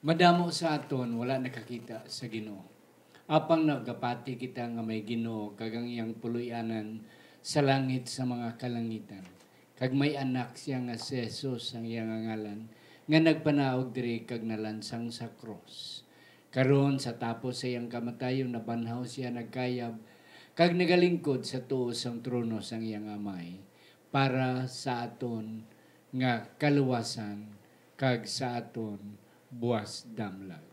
Madamo sa aton, wala nakakita sa ginoo. Apang nagapati kita nga may ginoo, kagang iyang puluyanan sa langit sa mga kalangitan. Kag may anak siya nga si Jesus ang iyang ngalan, nga nagpanaog diri kag nalansang sa cross. Karon sa tapos sa iyang kamatayon nabanhaw siya nagkayab, kag nagalingkod sa tuos ang trono sang iyang amay para sa aton nga kaluwasan kag sa aton Buas Damlag.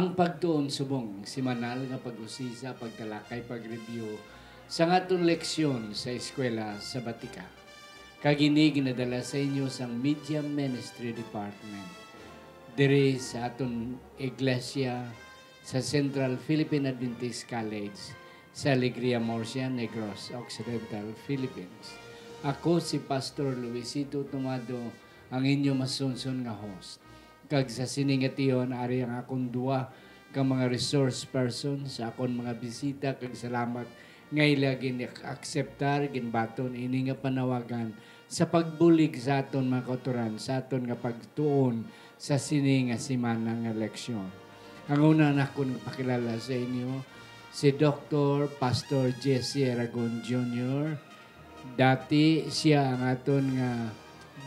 ang pagtuon subong si Manal nga pag-usisa, pagtalakay, pag-review sa ngatong leksyon sa eskwela sa Batika. Kagini ginadala sa inyo sa Media Ministry Department diri sa aton iglesia sa Central Philippine Adventist College sa Alegria Murcia, Negros, Occidental, Philippines. Ako si Pastor Luisito Tomado, ang inyong masunsun nga host kag sa siningatihon ari ang akong duwa ka mga resource person sa akong mga bisita kag salamat ngay lagi ni acceptar ginbaton ini nga panawagan sa pagbulig sa aton mga kauturan sa aton nga pagtuon sa sini nga semana nga leksyon. Ang una na akong pakilala sa inyo si Dr. Pastor Jesse Aragon Jr. Dati siya ang aton nga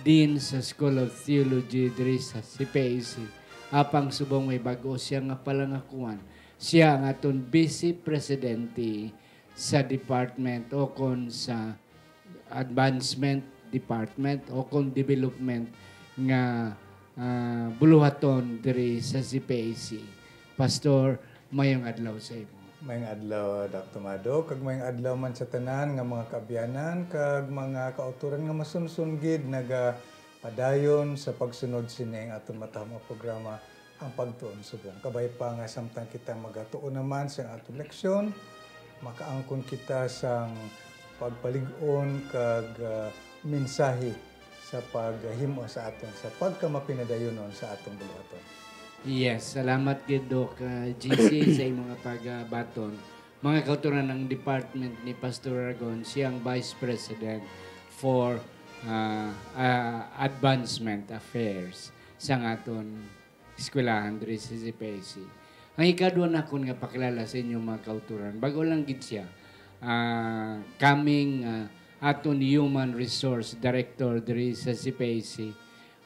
din sa School of Theology diri sa CPAC. Apang subong may bago siya nga pala nga kuan. Siya nga aton vice presidente sa department o kon sa advancement department o kon development nga uh, buluhaton diri sa CPAC. Pastor, mayong adlaw sa imo. Mayang adlaw, Dr. Mado. Kag mayang adlaw man sa tanan nga mga kaabyanan, kag mga kauturan nga masunsun gid padayon sa pagsunod sining atong matama programa ang pagtuon subong. Kabay pa nga samtang kita magatuon naman sa atong leksyon, makaangkon kita sa pagpalig-on kag uh, mensahe sa paghimo sa aton sa pagkamapinadayon sa atong buluhaton. Yes, salamat gid Doc uh, ah, GC sa mga taga-baton. mga kauturan ng department ni Pastor Aragon, siyang Vice President for uh, uh, Advancement Affairs sa aton eskwelahan Andres sa Ang ikadwa na akong nga pakilala sa inyo mga kauturan, bago lang gid siya, uh, coming uh, aton Human Resource Director diri sa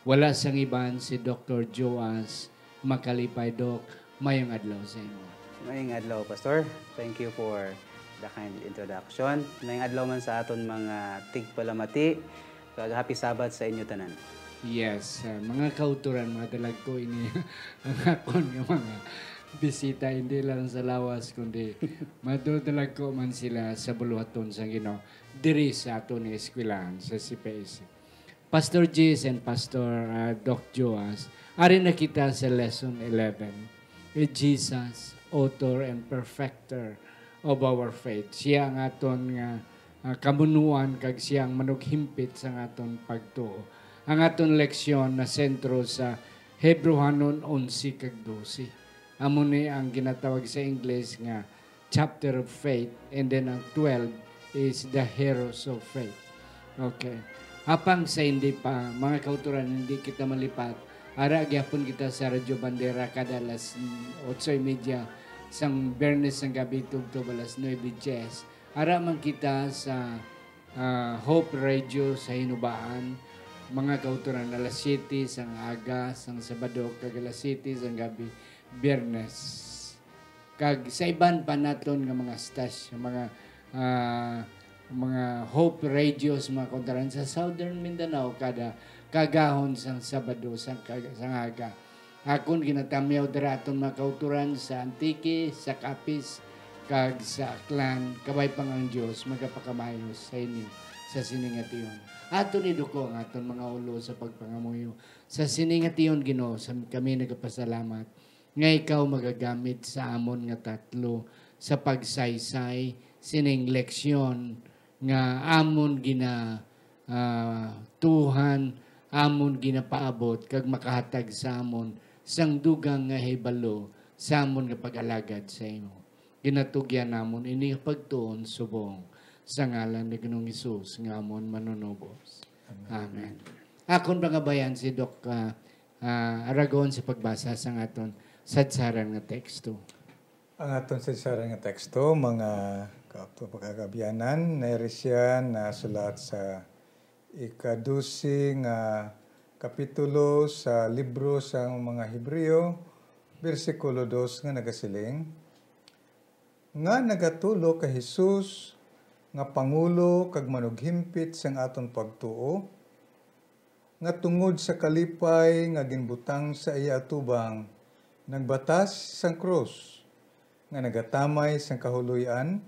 wala sang iban si Dr. Joas makalipay, Doc. Mayong adlaw sa imo. Mayong adlaw, Pastor. Thank you for the kind introduction. Mayong adlaw man sa aton mga tigpalamati. Kag happy Sabbath sa inyo tanan. Yes, uh, mga kauturan, mga dalag ko ini ang akon nga mga bisita hindi lang sa lawas kundi madudalag ko man sila sa buluhaton sa Ginoo diri sa aton eskwelahan sa CPS. Pastor Gis and Pastor uh, Doc Joas, ari nakita sa lesson 11, eh, Jesus, author and perfecter of our faith. Siya ang aton nga uh, kamunuan kag siya ang manughimpit sa aton pagtuo. Ang aton leksyon na sentro sa Hebrewanon 11 kag 12. Amo ni ang ginatawag sa English nga chapter of faith and then ang 12 is the heroes of faith. Okay. Apang sa hindi pa, mga kauturan, hindi kita malipat. Ara gyapon kita sa Radyo Bandera kada alas media sang Bernes ng gabi tugto alas 9 Jess. Ara man kita sa uh, Hope Radio sa Hinubaan mga kauturan alas 7 sang aga sang Sabado kag alas 7 sang gabi Bernes. kag sa iban pa naton nga mga stash mga uh, mga Hope Radios, mga kontaran sa Southern Mindanao kada kagahon sang Sabado sang, sang aga. Akon ginatamyaw dira atong mga kauturan sa Antique, sa Kapis, kag sa Aklan. Kabay pang ang Dios magapakamayos sa inyo sa siningation. Aton ni duko ang aton mga ulo sa pagpangamuyo. Sa siningation Ginoo, kami nagapasalamat nga ikaw magagamit sa amon nga tatlo sa pagsaysay sining leksyon nga amon gina uh, tuhan amon ginapaabot kag makahatag sa amon sang dugang nga hibalo sa amon nga pagalagad sa imo ginatugyan namon ini pagtuon subong sa ngalan ni Ginoong Hesus nga amon manunubos amen, amen. akon pangabayan si Doc uh, uh, Aragon sa pagbasa sang aton sadsaran nga teksto ang aton sadsaran nga teksto mga Kapagkakabyanan, nairis siya na sulat sa ikadusing uh, kapitulo sa libro sa mga Hebreo, versikulo 2 nga nagasiling. Nga nagatulo kay Jesus nga pangulo kag manughimpit sang aton pagtuo nga tungod sa kalipay nga ginbutang sa iya atubang nagbatas sang krus nga nagatamay sang kahuluyan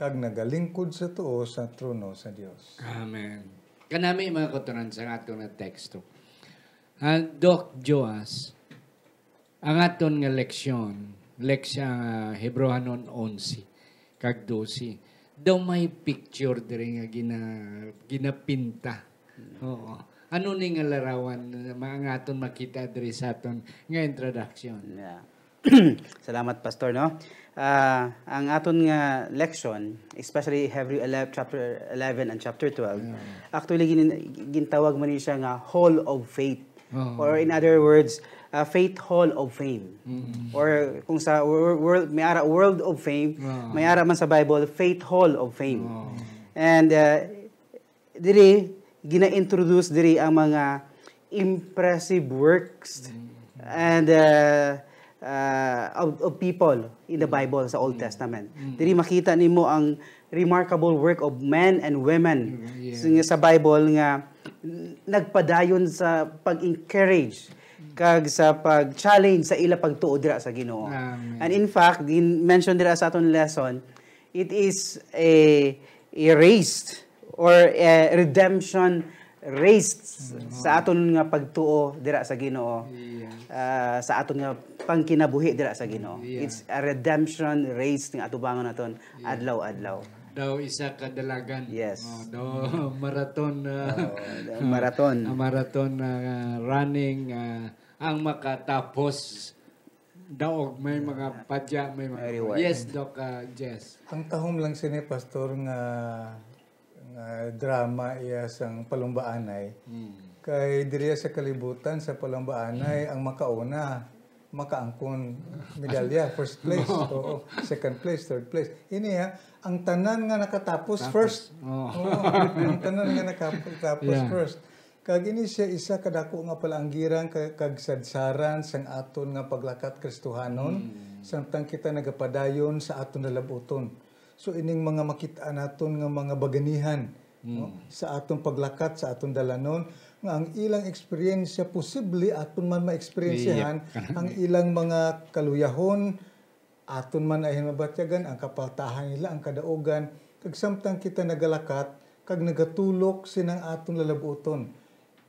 kag nagalingkod sa tuo sa trono sa Dios. Amen. Kanami mga katuran sa aton nga teksto. Ang ah, Dok Joas, ang aton nga leksyon, leksya nga uh, Hebrewanon 11, kag 12, daw may picture diri nga gina, ginapinta. Oo. Ano ni nga larawan mga aton makita diri sa aton nga introduction? Yeah. Salamat pastor no. Uh, ang aton nga lection, especially Hebrew 11, chapter 11 and chapter 12, mm. actually gin, gintawag man siya nga hall of faith. Oh. Or in other words, uh, faith hall of fame. Mm. Or kung sa world may ara world of fame, oh. may ara man sa Bible faith hall of fame. Oh. And uh, diri gina-introduce diri ang mga impressive works mm. and uh, uh, of, of people in the mm. Bible sa Old mm. Testament. Mm-hmm. Diri makita nimo ang remarkable work of men and women mm, yeah. so, nga sa Bible nga nagpadayon sa pag-encourage kag sa pag-challenge sa ila pagtuo dira sa Ginoo. And in fact, din mention dira sa aton lesson, it is a, erased or a redemption race sa aton nga pagtuo dira sa Ginoo. Yeah uh, sa aton nga pangkinabuhi dira sa Ginoo. Yeah. It's a redemption race ning atubangon naton yeah. adlaw-adlaw daw isa kadalagan. Yes. Oh, daw marathon uh, oh, marathon. Uh, marathon uh, running uh, ang makatapos daw may mga padya may mga Everywhere. yes doc uh, yes ang tahom lang sini pastor nga, nga drama iya sang ay mm kay diriya sa kalibutan sa Palambaanay ang makauna makaangkon medalya first place to, second place third place ini ha ang tanan nga nakatapos Tapos. first oh. oo ang tanan nga nakatapos yeah. first kag ini siya isa kadako nga palanggiran kag sadsaran sang aton nga paglakat kristohanon mm. samtang kita nagapadayon sa aton nalabuton so ining mga makita naton nga mga baganihan mm. no? Hmm. sa aton paglakat sa aton dalanon nga ang ilang eksperyensya posible aton man maekspiryensahan ang ilang mga kaluyahon aton man ay mabatyagan ang kapaltahan nila ang kadaogan kag samtang kita nagalakat kag nagatulok sinang atong lalabuton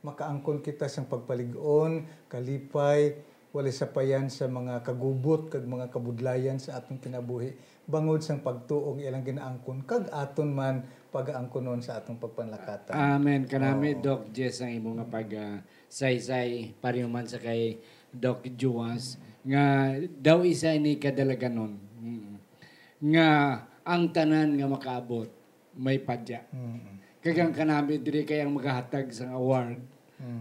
makaangkon kita sang pagpaligon kalipay wala sa payan sa mga kagubot kag mga kabudlayan sa atong kinabuhi bangod sang pagtuong ilang ginaangkon kag aton man pag pagaangkunon sa atong pagpanlakatan. Amen. Kanami, oh. Doc Jess, ang imong nga pag uh, pareho man sa kay Doc Juas, nga daw isa ni kadalaganon. mm Nga ang tanan nga makaabot, may padya. Mm-hmm. Kagang kanami, diri kayang magahatag sa award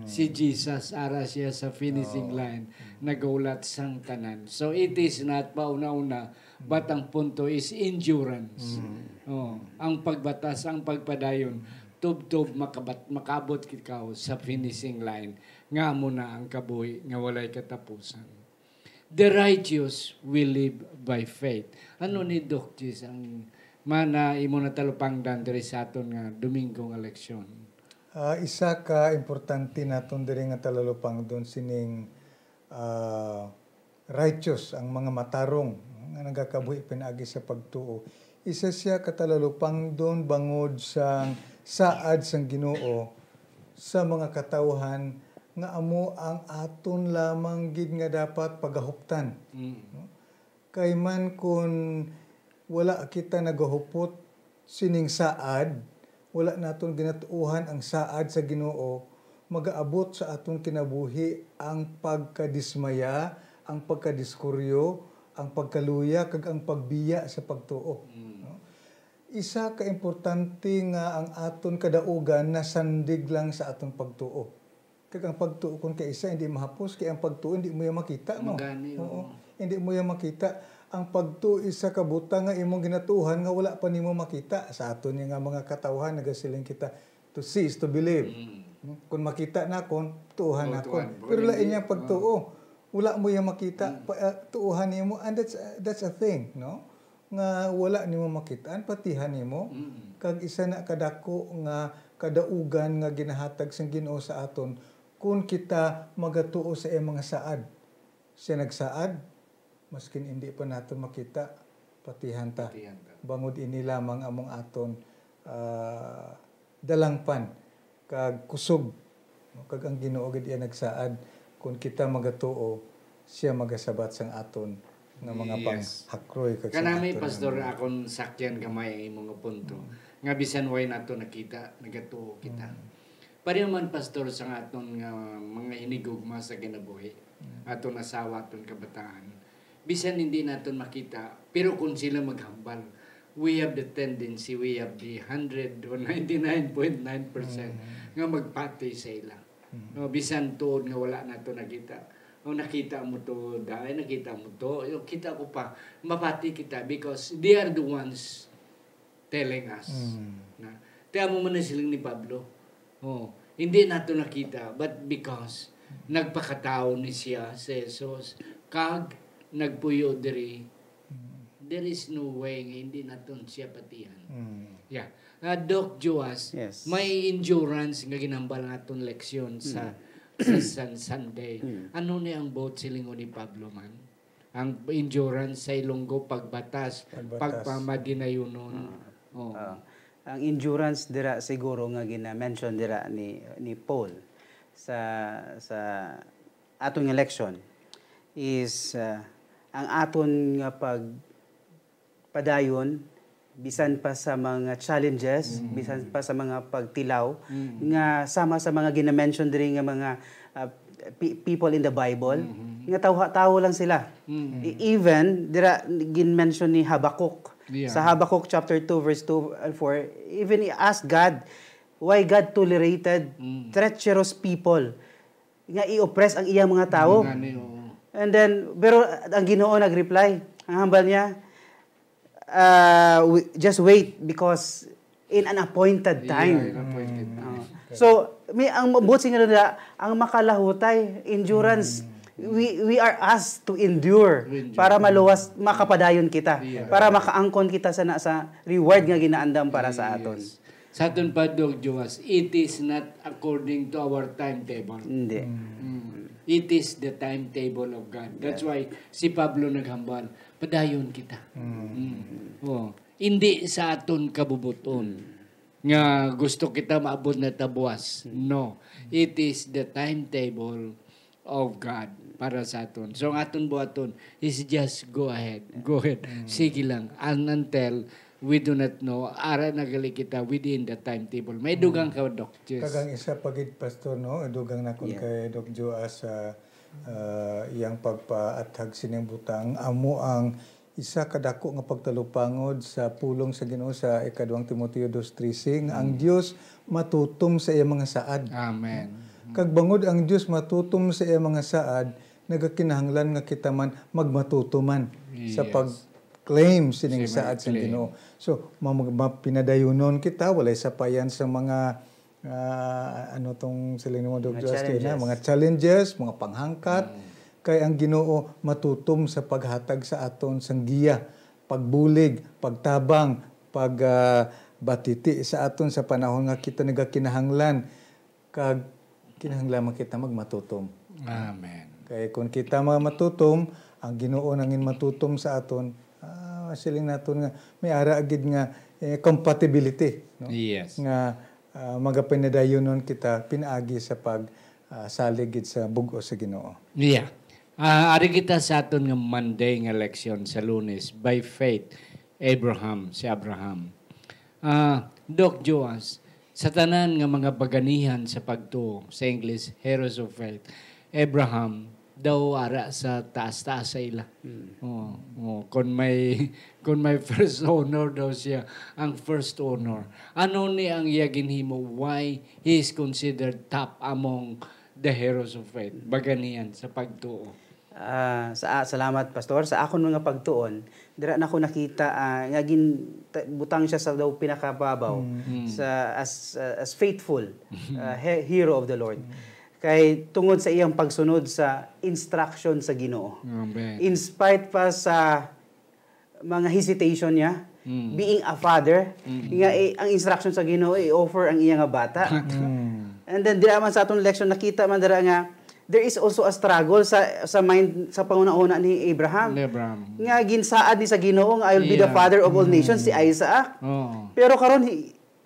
Si Jesus ara siya sa finishing oh. line nagaulat sang tanan. So it is not pauna-una but ang punto is endurance. Mm. Oh, ang pagbatas, ang pagpadayon tubtob makabat makabot kikaw sa finishing line nga mo na ang kaboy nga walay katapusan. The righteous will live by faith. Ano ni mm-hmm. Doc Jesus ang mana imo na talupang dandere sa aton nga Domingo nga leksyon? Uh, isa ka importante naton diri nga talalupang doon sining uh, righteous ang mga matarong nga nagakabuhi pinagi sa pagtuo. Isa siya katalalupang doon bangod sa saad sang Ginoo sa mga katawhan nga amo ang aton lamang gid nga dapat pagahuptan. Mm. Kay man kun wala kita nagahupot sining saad, wala naton ginatuuhan ang saad sa Ginoo magaabot sa aton kinabuhi ang pagkadismaya ang pagkadiskuryo ang pagkaluya kag ang pagbiya sa pagtuo mm. isa ka importante nga ang aton kadaugan na sandig lang sa aton pagtuo kag ang pagtuo kun kay isa hindi mahapos kay ang pagtuo hindi mo ya makita mo Magani, oo. hindi mo ya makita ang pagtuis sa kabutang nga imong ginatuhan nga wala pa nimo makita sa aton nga mga katawhan nagasiling kita to cease to believe. Mm. Kung makita na kon, tuuhan na kon. Pero lain yang pagtuo. Oh. Wala mo yang makita, mm. pa, uh, tuuhan nimo and that's uh, that's a thing, no? Nga wala nimo makitaan patihan nimo mm. kag isa na kadako nga kadaugan nga ginahatag sang Ginoo sa aton kung kita magatuo sa e mga saad. Siya nagsaad, maskin hindi pa nato makita patihan ta. Patihan Bangod ini lamang among aton uh, dalangpan kag kusog kag ang Ginoo gid iya nagsaad kun kita magatuo siya magasabat sang aton nga mga yes. panghakroy kag kana may pastor na akon sakyan gamay ang imong punto mm. nga bisan way nato nakita nagatuo kita mm. Pareho man pastor sa aton nga mga hinigugma sa kinabuhi mm. aton asawa aton kabataan bisan hindi natin makita, pero kung sila maghambal, we have the tendency, we have the 100 or 99.9% mm-hmm. nga magpatay sa ila. Mm-hmm. No, bisan tuod nga wala na to nakita. O nakita mo to, dahil nakita mo to, yung kita ko pa, mapati kita because they are the ones telling us. Mm-hmm. Na, Tiyan mo man na silang ni Pablo. Oh, hindi nato nakita but because nagpakatao ni siya sa Jesus kag nagpuyo diri mm. there is no way nga hindi naton siya batihan mm. yeah uh, Doc Joas yes. may endurance nga ginambal naton leksyon sa mm. sa San Sunday mm. ano ni ang boat silingon ni Pablo man ang endurance sa Ilonggo pagbatas, pagbatas. pagpamadinayunon uh, mm. oh. Uh, ang endurance dira siguro nga gina-mention dira ni ni Paul sa sa atong election is uh, ang aton nga pag padayon bisan pa sa mga challenges, mm-hmm. bisan pa sa mga pagtilaw mm-hmm. nga sama sa mga gina-mention diri nga mga uh, people in the Bible mm-hmm. nga tawo-tawo lang sila. Mm-hmm. E-, even dira gin-mention ni Habakuk. Yeah. Sa Habakuk chapter 2 verse 2 and 4, even he asked God why God tolerated mm-hmm. treacherous people nga i-oppress ang iyang mga tao. Mm-hmm. And then, pero ang Ginoo nag-reply. Ang hambal niya, uh, just wait because in an appointed time. Yeah, in appointed mm. time. Mm. Uh, so, may ang buti nga na ang makalahutay, endurance, mm. we we are asked to endure, endure. para maluwas makapadayon kita, yeah. para makaangkon kita sa sa reward nga ginaandam para sa aton. Yes. Sa aton padog Joas, it is not according to our timetable. Hindi. Mm. It is the timetable of God. That's yeah. why si Pablo naghambal, padayon kita. Mm. Mm. Oh. Hindi sa aton kabubuton mm. nga gusto kita maabot na tabuas. Mm. No. It is the timetable of God para sa aton. So ang aton buhaton is just go ahead. Go ahead. Mm. Sige lang. And until we do not know ara nagali kita within the timetable may dugang hmm. ka dok Jesus. kagang isa pagid pastor no dugang na kun yeah. kay doc jo sa uh, ah, yang pagpaathag sining butang amo ang isa kadako nga pagtalupangod sa pulong sa Ginoo sa ikaduhang Timoteo 2:3 mm. ang hmm. Dios matutom sa iyang mga saad amen hmm. kag bangod ang Dios matutom sa iyang mga saad nagakinahanglan nga kita man magmatutuman yes. sa pag claim sining sa ating Ginoo. So mapinadayunon kita walay sapayan sa mga uh, ano tong sila mo Dr. Astina, mga challenges, mga panghangkat mm. kay ang Ginoo matutom sa paghatag sa aton sang giya, pagbulig, pagtabang, pag uh, batiti sa aton sa panahon nga kita nagakinahanglan kag kinahanglan kita magmatutom. Amen. Kay kung kita mga matutom, ang Ginoo nangin matutom sa aton mga siling naton nga may ara agid nga eh, compatibility no yes nga uh, ah, magapinadayonon kita pinaagi sa pag uh, ah, salig sa bugo sa Ginoo yeah uh, ari kita sa aton nga Monday nga election sa Lunes by faith Abraham si Abraham uh, Doc Joas sa tanan nga mga paganihan sa pagtuo sa English heroes of faith Abraham daw ara sa taas-taas sa ila. Mm. Oh, oh, kung may kung may first honor daw siya, ang first honor. Ano ni ang yagin himo? why he is considered top among the heroes of faith? Baganian sa pagtuo. Uh, sa ah, salamat pastor sa ako mga pagtuon dira na ko nakita uh, nga gin butang siya sa daw pinakababaw hmm sa as uh, as faithful uh, hero of the Lord. hmm kay tungod sa iyang pagsunod sa instruction sa Ginoo. Amen. In spite pa sa mga hesitation niya, mm. being a father, mm. nga eh, ang instruction sa Ginoo i-offer ang iyang bata. mm. And then dira man sa atong lesson nakita man dira nga there is also a struggle sa sa mind sa panguna-una ni Abraham. Abraham. Nga ginsaad ni sa Ginoo nga I will yeah. be the father of all mm. nations si Isaac. Oh. Pero karon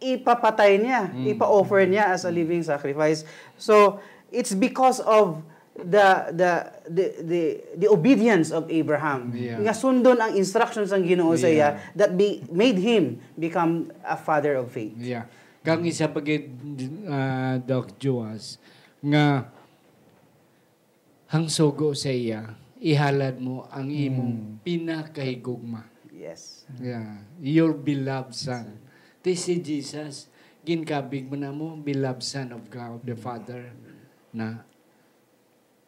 ipapatay niya, mm. ipa-offer niya as a living sacrifice. So it's because of the the the the, the obedience of Abraham. Yeah. Nga sundon ang instructions ng Ginoo sa iya yeah. that be, made him become a father of faith. Yeah. Kang isa pag uh, Doc Joas nga hangsogo sa iya ihalad mo ang imong mm. pinakahigugma. Yes. Yeah. Your beloved son. This is Jesus. Ginkabig mo na mo, beloved son of God, the Father. Mm na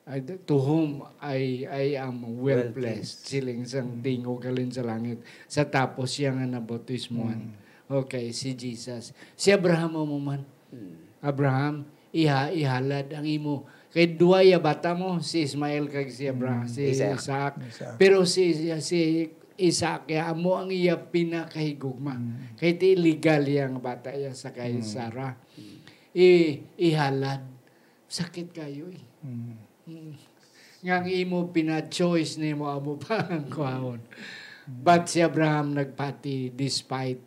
I, to whom I, I am well, well blessed. Siling sang tingo mm. kalin sa langit. Sa tapos siya nga nabotismuan. Mm. Okay, si Jesus. Si Abraham mo man. Mm. Abraham, iha, ihalad ang imo. Kay duwa ya bata mo, si Ismael kag si Abraham, mm. si Isaac. Isaac. Pero si, si Isaac, ya mo ang iya pinakahigugma. Mm. Kay ti legal yang bata ya sa kay mm. Sarah. Mm. I, ihalad sakit kayo eh. Mm. Mm. Nga imo pina-choice ni mo amo pa ang kuhaon. Mm. But si Abraham nagpati despite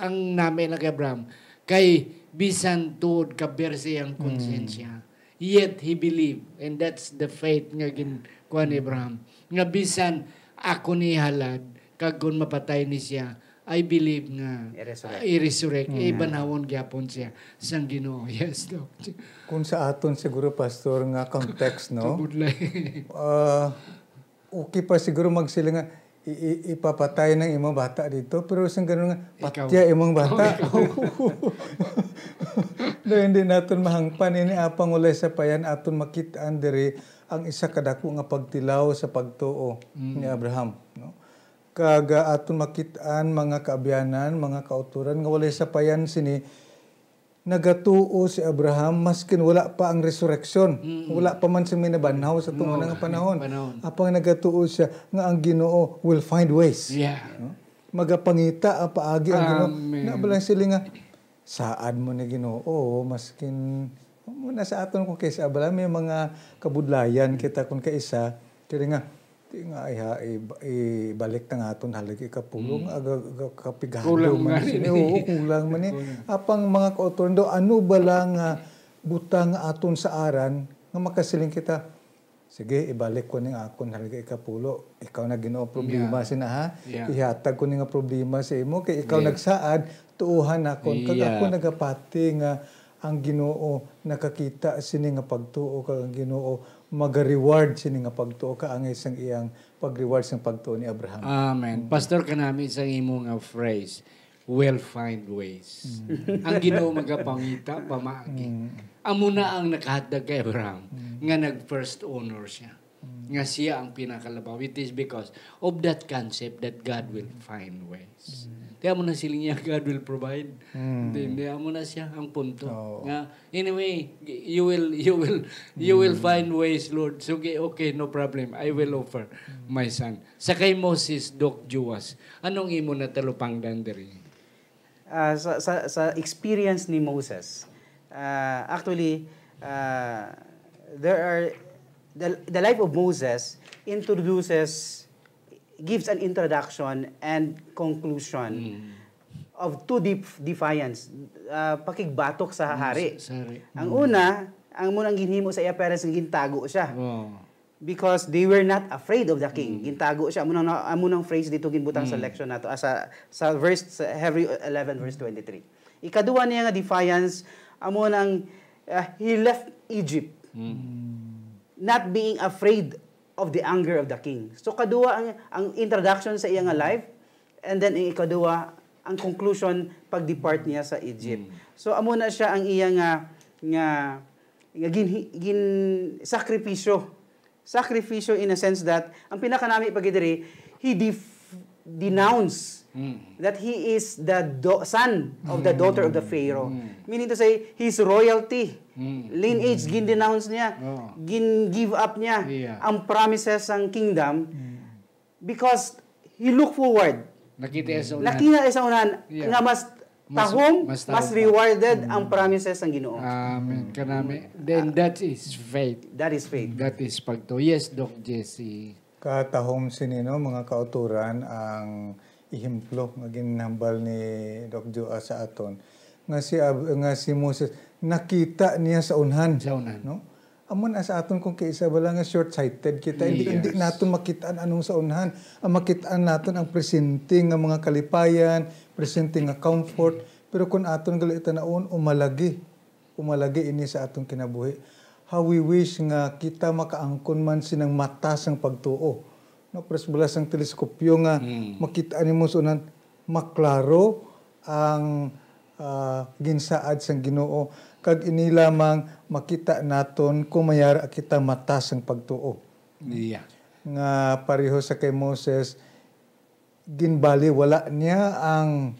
ang nami na kay Abraham kay bisan tuod ka berse ang mm. konsensya. Mm. Yet he believed and that's the faith nga gin kuan ni Abraham. Nga bisan ako ni halad kag kun mapatay ni siya I believe nga i-resurrect. Uh, i-resurrect. Mm. Ibanhawon eh, gyapon siya sang Ginoo. Yes, Doc. Kung sa aton siguro pastor nga context no. uh, okay pa siguro magsila nga I- ipapatay ng imong bata dito pero sang ganun nga patya imong bata. no, hindi naton mahangpan ini apang ulay sa payan aton makitaan diri ang isa kadako nga pagtilaw sa pagtuo mm. ni Abraham kag aton makitaan mga kaabyanan, mga kauturan nga walay sapayan sini nagatuo si Abraham maskin wala pa ang resurrection. Mm-hmm. Wala pa man si minabanhaw sa tungod no, nga panahon. panahon. Apang nagatuo siya nga ang Ginoo will find ways. Yeah. No? Magapangita paagi ang Ginoo. Naabalang sila nga saan mo ni Ginoo maskin muna sa aton kung kaysa abala may mga kabudlayan kita kun kaisa. Kaya nga, Di nga iha, ibalik na nga itong halag ikapulong, mm. aga, aga kapigado kulang man siya. Eh. Oo, kulang man eh. Apang mga kautorando, ano ba lang uh, butang aton sa aran nga makasiling kita, sige, ibalik ko ni akon halag ikapulo. Ikaw na ginoo problema yeah. sina ha. Yeah. Ihatag ko nga problema sa imo kay ikaw yeah. nagsaad, tuuhan akon. Kag yeah. ako nagapati nga ang ginoo nakakita sini nga pagtuo kag ang ginoo magareward reward sini nga pagtuo kaangay sang iyang pag-reward sang pagtuo ni Abraham. Amen. Mm. Pastor kanami isang imo nga phrase, will find ways. Mm. ang Ginoo magapangita pamaagi. Mm. Amo na ang nakahatag kay Abraham mm. nga nag first honor siya nga siya ang pinakalabaw. It is because of that concept that God will find ways. Mm. Kaya mo na sila niya, God will provide. Mm. Diyan mo na siya ang punto. Oh. Nga, anyway, you will you will you mm. will find ways, Lord. So, okay, okay, no problem. I will offer mm. my son. Sa kay Moses, Doc Juwas, anong imo na talupang dandari? Uh, ah, sa, sa, sa experience ni Moses, uh, actually, uh, there are the, the life of Moses introduces, gives an introduction and conclusion mm. of two deep defiance, uh, pakigbatok sa mm, hari. Sorry. Ang una, ang munang ginhimo sa iya parents gintago siya. Oh. Because they were not afraid of the king. Mm. Gintago siya. Munang munang phrase dito ginbutang mm. Ah, sa lection nato asa sa verse sa Hebrew 11 verse 23. Ikaduwa niya nga defiance amo nang uh, ah, he left Egypt. Mm not being afraid of the anger of the king. So kaduwa ang, ang introduction sa iyang life and then ang eh, ikaduwa ang conclusion pag depart niya sa Egypt. Mm. So amo na siya ang iyang nga ah, nga, nga gin, gin sakripisyo. Sakripisyo in a sense that ang pinaka nami pagidiri he def denounce mm. that he is the do- son of the mm. daughter of the Pharaoh. Mm. Meaning to say, he's royalty. Mm. Lineage, mm. gin-denounce niya. Oh. Gin-give up niya yeah. ang promises ng kingdom mm. because he look forward. Nakita sa unahan. Nakita sa unahan yeah. na mas tahong, mas, mas, mas rewarded mm. ang promises ng Ginoo. Amen. Kanami. Mm. Then that is faith. That is faith. That is pagto. Yes, Doc Jesse katahom sinino mga kauturan ang ihimplo nga ginhambal ni Doc Joa sa aton nga si nga si Moses nakita niya sa unhan sa unhan no amon as aton kung kaysa bala nga short sighted kita yes. hindi hindi naton makita anong sa unhan ang makitaan naton ang presenting nga mga kalipayan presenting nga comfort pero kung aton galita gali tanaon umalagi umalagi ini sa aton kinabuhi how we wish nga kita makaangkon man sinang mata sang pagtuo. No, pres bala sang teleskopyo nga mm. makita mo sunan maklaro ang uh, ginsaad sang Ginoo kag ini lamang makita naton kung mayara kita mata sang pagtuo. Yeah. Nga pareho sa kay Moses ginbali wala niya ang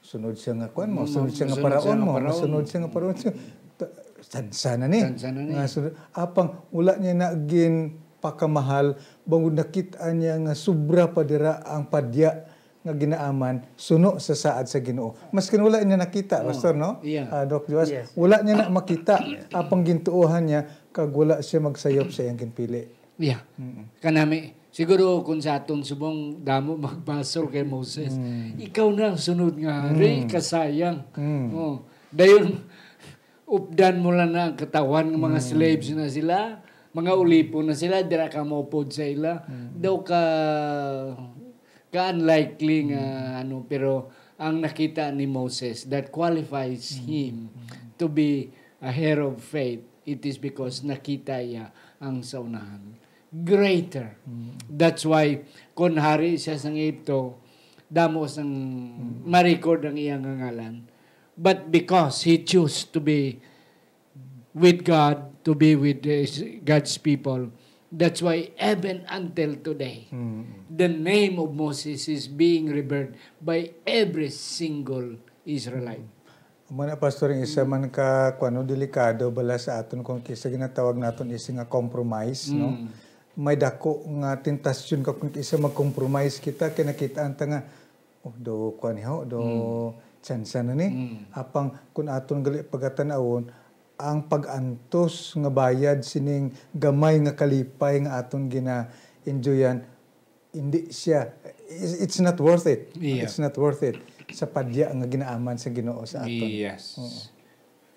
sunod siya nga kwan mo, sunod siya nga paraon mo, sunod siya nga paraon mo tansana ni. Tansana ni. Nga, so, apang wala niya na gin pakamahal bangod nakita niya nga sobra pa dira ang padya nga ginaaman suno sa saad sa Ginoo. Maskin wala niya nakita, oh, pastor no? Yeah. Uh, Doc Joas, yes. wala niya na makita apang gintuohan niya kag wala siya magsayop sa iyang ginpili. Yeah. Mm-mm. Kanami siguro kung sa atong subong damo magbasor kay Moses, mm. ikaw na sunod nga mm. rey kasayang. Mm. Oh, dayon updan mo lang na ang katawan ng mga mm. slaves na sila, mga ulipo na sila, dira ka maupod sa ila. Mm. Daw ka, ka unlikely nga mm. ano, pero ang nakita ni Moses that qualifies mm. him mm. to be a hero of faith, it is because nakita niya ang saunahan. Greater. Mm. That's why, kung hari siya sa Egypto, damos ang mm. ma-record ang iyang ngalan but because he chose to be with God, to be with his, God's people. That's why even until today, mm the name of Moses is being revered by every single Israelite. Mm-hmm. Muna, Pastor, yung isa man ka, kung ano, delikado, bala sa aton, kung kisa ginatawag naton is nga compromise, mm. no? May dako nga tentasyon ka kung isa mag-compromise kita, kinakitaan ta nga, oh, do, kuan ho, do, mm tsansa na ni. Mm. Apang kun aton gali pagkatanawon, ang pagantos nga bayad sining gamay nga kalipay nga aton gina enjoyan hindi siya it's not worth it yeah. it's not worth it sa padya nga ginaaman sa Ginoo sa aton yes Oo.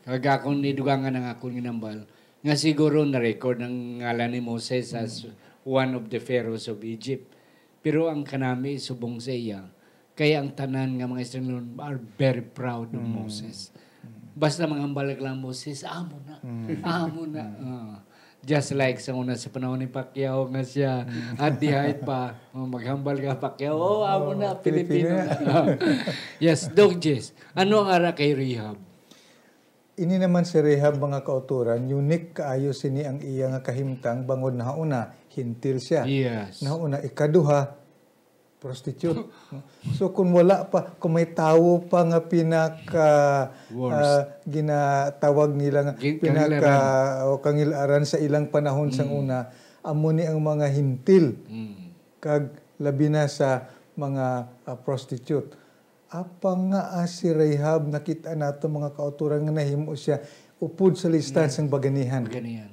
kaga akong nidugangan nga akong ginambal nga siguro na record ng ngalan ni Moses as mm. one of the pharaohs of Egypt pero ang kanami subong sa iya kaya ang tanan nga mga Israelon are very proud of mm. Moses. Basta mga ambalag lang Moses, amo na, mm. amo na. Uh, just like sa una sa panahon ni Pacquiao nga siya mm. at the height pa, oh, maghambal ka Pacquiao, oh, amo oh, na, Pilipino, Pilipino yes, Dog Jess, ano ang ara kay Rehab? Ini naman si Rehab mga kauturan, unique kaayo sini ang iya nga kahimtang bangod na hauna, hintil siya. Yes. Na hauna, ikaduha, prostitute. so kung wala pa, kung may tao pa nga pinaka uh, ginatawag nila nga G- pinaka o kangilaran sa ilang panahon mm. sang una, amo ni ang mga hintil. Mm. Kag labi na sa mga uh, prostitute. Apa nga ah, si Rahab nakita nato mga kauturan nga nahimo siya upod sa listahan mm. sang baganihan. Baganihan.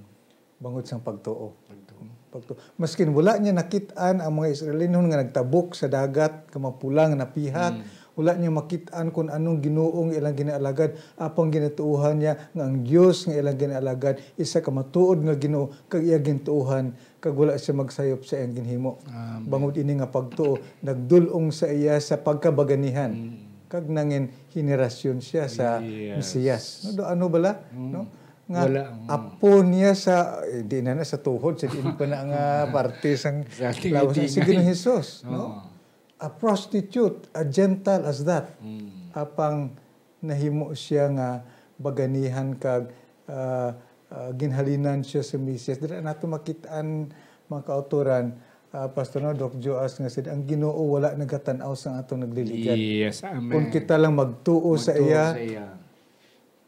Bangod sang pagtuo. Pag- pagtu maskin wala niya nakit ang mga Israelinon nga nagtabok sa dagat kamapulang napihat mm. wala niya makitaan an kung anong Ginoong ilang ginialagad apang ginatuuhan niya nga ang Dios nga ilang ginialagad isa ka matuod nga Ginoo kag iya gintuuhan kag wala siya magsayop sa iyang ginhimo Amen. bangod ini nga pagtuo nagdulong sa iya sa pagkabaganihan mm. kag nangin henerasyon siya sa yes. Mesiyas no ano bala mm. no nga wala ang, apo niya sa hindi eh, na na sa tuhod sa diin pa na nga parte sang lawas ang sige ng Hesus eh. no? a prostitute a gentle as that mm. apang nahimo siya nga baganihan kag uh, uh, ginhalinan siya sa misis dira nato makitaan mga kautoran uh, Pastor no, Doc Joas nga said, ang ginoo wala nagatanaw sa atong nagliligan. Yes, amen. Kung kita lang magtuo, magtuo sa iya, sa iya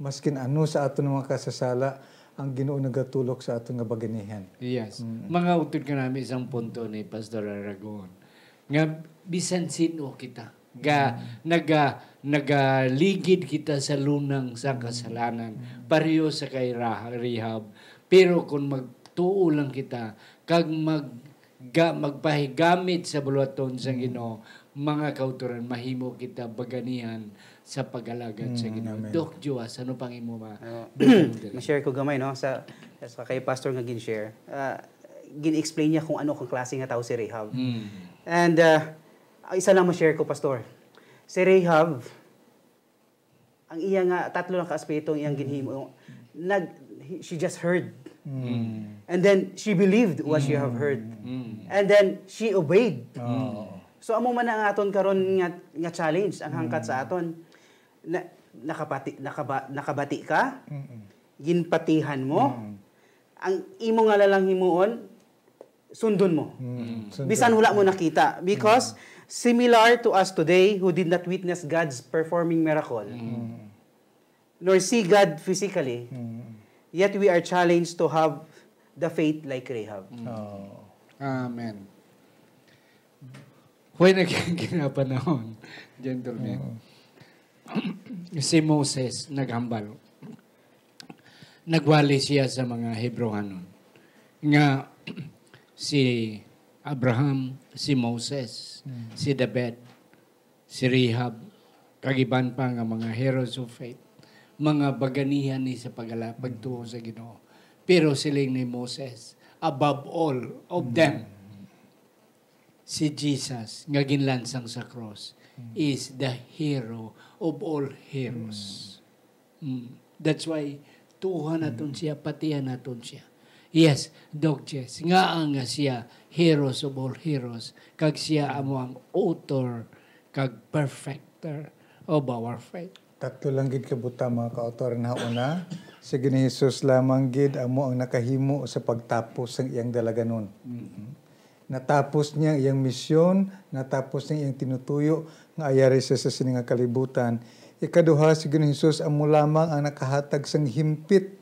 maskin ano sa aton mga kasasala, ang Ginoo nagatulok sa aton nga baganihan. Yes. Mm. Mga utod ka namin isang punto ni Pastor Aragon. Nga bisan sino kita ga mm. naga nagaligid kita sa lunang sa kasalanan mm. pareho sa kay Rehab. pero kung magtuo lang kita kag mag ga, magpahigamit sa bulwaton sa mm. Ginoo mga kauturan mahimo kita baganihan sa pagalagat mm, sa Ginoo. Dok Juas, ano pang imo ma? Uh, ma-share ko gamay no sa sa kay pastor nga gin-share. Uh, gin-explain niya kung ano kung klase nga tao si Rahab. Mm. And uh, isa lang ma-share ko pastor. Si Rahab ang iya nga tatlo lang kaaspeto ang iyang ginhimo nag she just heard. Mm. And then she believed what mm. she have heard. Mm. And then she obeyed. Oh. So amo man ang aton karon nga, nga challenge ang hangkat mm. sa aton. Na, nakabati nakaba, nakabati ka? Mm-mm. Ginpatihan mo? Mm. Ang imo nga lalang himuon sundon mo. Mm. Sundon. Bisan wala mo nakita because mm. similar to us today who did not witness God's performing miracle. Mm. Nor see God physically. Mm. Yet we are challenged to have the faith like Rahab. Mm. Oh. Amen Huwag naging kinapanahon, gentlemen. Uh-huh. si Moses naghambal. Nagwali siya sa mga Hebrohanon. Nga si Abraham, si Moses, mm. si David, si Rehab, kagiban pa nga mga heroes of faith, mga baganihan ni sa pagala, pagtuo sa Ginoo. Pero siling ni Moses, above all of mm. them, si Jesus nga ginlansang sa cross mm. is the hero of all heroes. Mm. Mm. That's why tuha naton mm. siya, patiha naton siya. Yes, Dogjes, nga ang siya heroes of all heroes kag siya amo ang author kag perfecter of our faith. Tatlo lang gid kabuta mga ka-author na una. Sige ni Jesus lamang gid amo ang nakahimo sa pagtapos ng iyang dalaganon. Mm-hmm. Natapos niya iyang misyon, natapos niya iyang tinutuyo nga ayari siya sa sininga kalibutan. Ikaduha si Ginoong Hesus amo lamang ang nakahatag sang himpit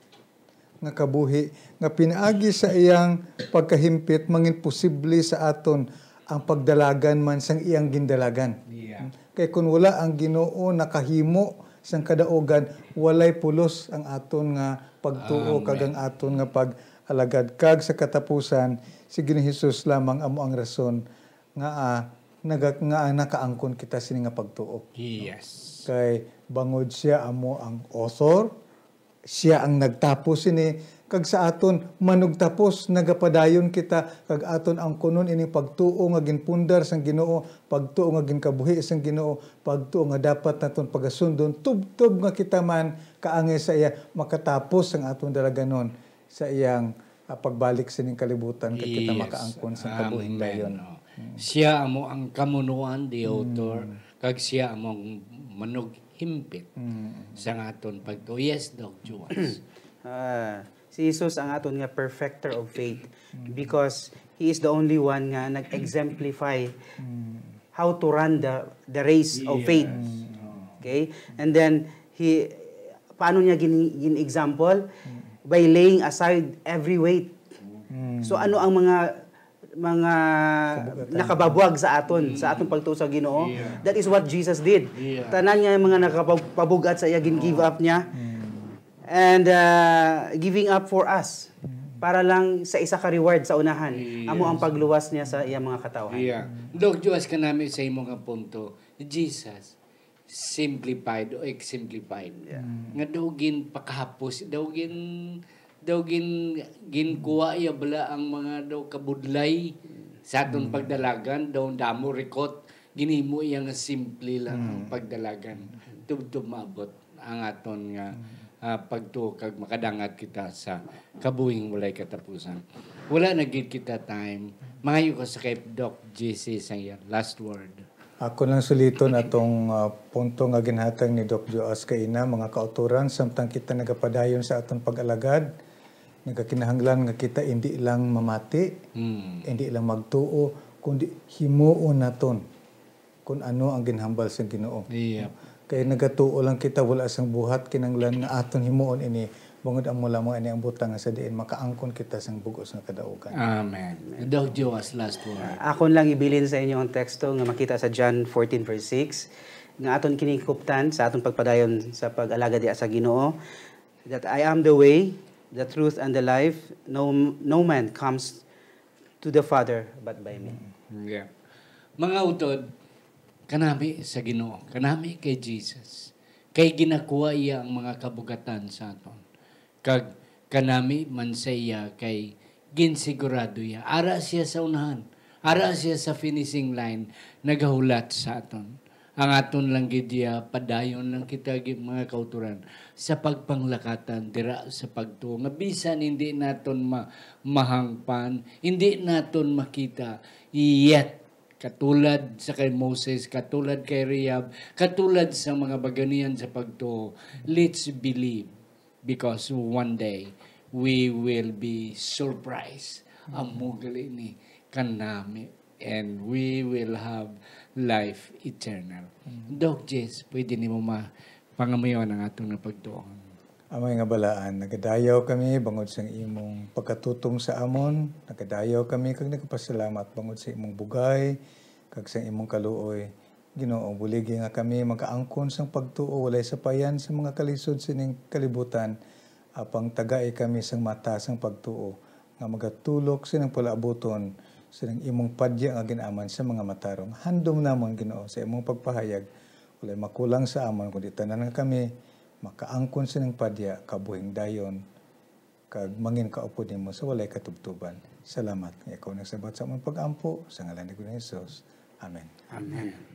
nga kabuhi nga pinaagi sa iyang pagkahimpit mangin posible sa aton ang pagdalagan man sang iyang gindalagan. Yeah. Hmm? Kay kun wala ang Ginoo nakahimo sang kadaogan, walay pulos ang aton nga pagtuo um, kagang aton nga pag alagad kag sa katapusan si Hesus lamang amo ang rason nga uh, naga, nga ah, nakaangkon kita sini nga pagtuok. Yes. No? Kay bangod siya amo ang author, siya ang nagtapos ini kag sa aton manugtapos nagapadayon kita kag aton ang kunon ini pagtuo nga ginpundar sang Ginoo, pagtuo nga ginkabuhi sang Ginoo, pagtuo nga dapat naton pagasundon tubtob nga kita man kaangay sa iya makatapos ang aton dalaganon sa iyang uh, pagbalik sining kalibutan kat kita yes. makaangkon sa kabuhindayon. No. Mm. Siya amo ang kamunuan di mm. author hmm. kag siya among manog himpit hmm. Mm, sa aton pagto. Yes, Dog Juans. ah, si Jesus ang aton nga perfecter of faith because he is the only one nga nag-exemplify how to run the the race yes. of faith. Okay? And then he paano niya gin, gin example? Hmm by laying aside every weight. Mm. So ano ang mga mga Kabugatan. nakababwag sa aton, mm. sa atong pagtuo sa Ginoo. Yeah. That is what Jesus did. Yeah. Tanan niya mga nakapabugat sa iya give up niya. Mm. And uh, giving up for us para lang sa isa ka reward sa unahan. Yes. Amo ang pagluwas niya sa iyang mga katawhan. Yeah. Dog, Diyos kanami sa imong punto. Jesus, simplified o exemplified. Yeah. Mm. Nga daw gin pakahapos, daw gin daw gin ginkuha ya bala ang mga daw kabudlay sa aton mm. pagdalagan daw damo rekot ginimo iya nga simple lang mm. ang pagdalagan tubtub maabot ang aton nga uh, pagtuo makadangat kita sa kabuhing walay katapusan wala na gid kita time maayo ko sa kay Doc JC sa last word ako lang suliton atong uh, punto nga ginhatag ni Dr. Joas Kaina, mga kauturan, samtang kita nagapadayon sa atong pag-alagad, nagakinahanglan nga kita hindi lang mamati, mm. hindi lang magtuo, kundi himuo naton kung ano ang ginhambal sa Ginoo. Yep. Kaya nagatuo lang kita wala sang buhat kinanglan nga aton himuon ini Bungod ang mula mo ani ang butang nga sa diin makaangkon kita sang bugos nga kadaugan. Amen. Daw Dios last word. akon lang ibilin sa inyo ang teksto nga makita sa John 14 verse 6 nga aton kining kuptan sa aton pagpadayon sa pag-alaga diha sa Ginoo that I am the way, the truth and the life. No no man comes to the Father but by me. Yeah. Mga utod, kanami sa Ginoo, kanami kay Jesus. Kay ginakuha iya ang mga kabugatan sa aton kag kanami man sa iya kay ginsigurado iya. Ara siya sa unahan. Ara siya sa finishing line nagahulat sa aton. Ang aton lang gidya padayon lang kita mga kauturan sa pagpanglakatan dira sa pagtuo nga bisan hindi naton ma mahangpan, hindi naton makita yet katulad sa kay Moses, katulad kay Rehab, katulad sa mga baganian sa pagtuo. Let's believe because one day we will be surprised mm ang mugli ni kanami and we will have life eternal. Mm-hmm. Dog Jesus, pwede ni mo ma pangamuyon ang atong napagtuon. Amay nga balaan, nagadayaw kami bangod sa imong pagkatutong sa amon, nagadayaw kami kag nagpasalamat bangod sa imong bugay, kag sa imong kaluoy Ginoo, buligi nga kami makaangkon sang pagtuo walay payan sa mga kalisod sining kalibutan apang tagay kami sang mata sang pagtuo nga magatulok sining palaabuton sining imong padya nga ginaman sa mga matarong. Handom namon Ginoo sa imong pagpahayag walay makulang sa amon kundi tanan nga kami makaangkon sining padya kabuhing dayon kag mangin kaupod nimo sa walay katubtuban. Salamat nga ikaw nagsabat sa among pagampo sa ngalan ni Ginoo Hesus. Amen. Amen.